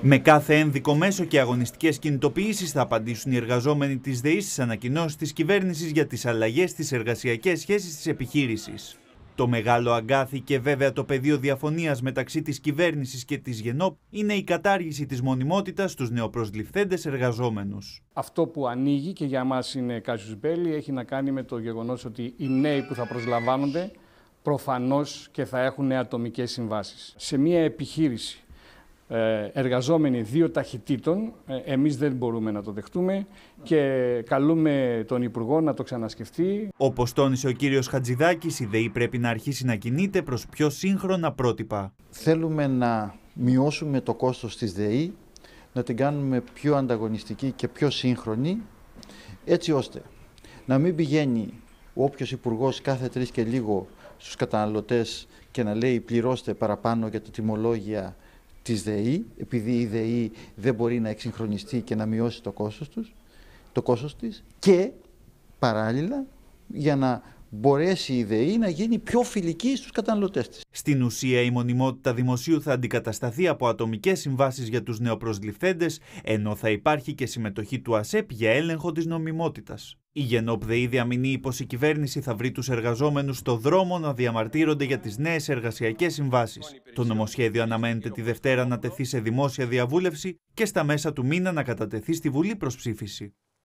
Με κάθε ένδικο μέσο και αγωνιστικές κινητοποιήσεις θα απαντήσουν οι εργαζόμενοι της ΔΕΗ στις ανακοινώσεις της κυβέρνησης για τις αλλαγές στις εργασιακές σχέσεις της επιχείρησης. Το μεγάλο αγκάθι και βέβαια το πεδίο διαφωνίας μεταξύ της κυβέρνησης και της ΓΕΝΟΠ είναι η κατάργηση της μονιμότητας στους νεοπροσληφθέντες εργαζόμενους. Αυτό που ανοίγει και για μας είναι κάσιους Μπέλη έχει να κάνει με το γεγονός ότι οι νέοι που θα προσλαμβάνονται προφανώς και θα έχουν ατομικέ συμβάσεις. Σε μια επιχείρηση ε, εργαζόμενοι δύο ταχυτήτων. Ε, εμείς δεν μπορούμε να το δεχτούμε και καλούμε τον Υπουργό να το ξανασκεφτεί. Όπως τόνισε ο κύριος Χατζηδάκης, η ΔΕΗ πρέπει να αρχίσει να κινείται προς πιο σύγχρονα πρότυπα. Θέλουμε να μειώσουμε το κόστος της ΔΕΗ, να την κάνουμε πιο ανταγωνιστική και πιο σύγχρονη, έτσι ώστε να μην πηγαίνει όποιος υπουργός κάθε τρεις και λίγο στους καταναλωτές και να λέει πληρώστε παραπάνω για τα τιμολόγια της ΔΕΗ, επειδή η ΔΕΗ δεν μπορεί να εξυγχρονιστεί και να μειώσει το κόστος, τους, το κόστος της και παράλληλα για να μπορέσει η ΔΕΗ να γίνει πιο φιλική στους καταναλωτές της. Στην ουσία η μονιμότητα δημοσίου θα αντικατασταθεί από ατομικές συμβάσεις για τους νεοπροσληφθέντες, ενώ θα υπάρχει και συμμετοχή του ΑΣΕΠ για έλεγχο της νομιμότητας. Η Γενόπ ΔΕΗ διαμηνεί πως η κυβέρνηση θα βρει τους εργαζόμενους στο δρόμο να διαμαρτύρονται για τις νέες εργασιακές συμβάσεις. Το νομοσχέδιο αναμένεται τη Δευτέρα να τεθεί σε δημόσια διαβούλευση και στα μέσα του μήνα να κατατεθεί στη Βουλή προς ψήφιση.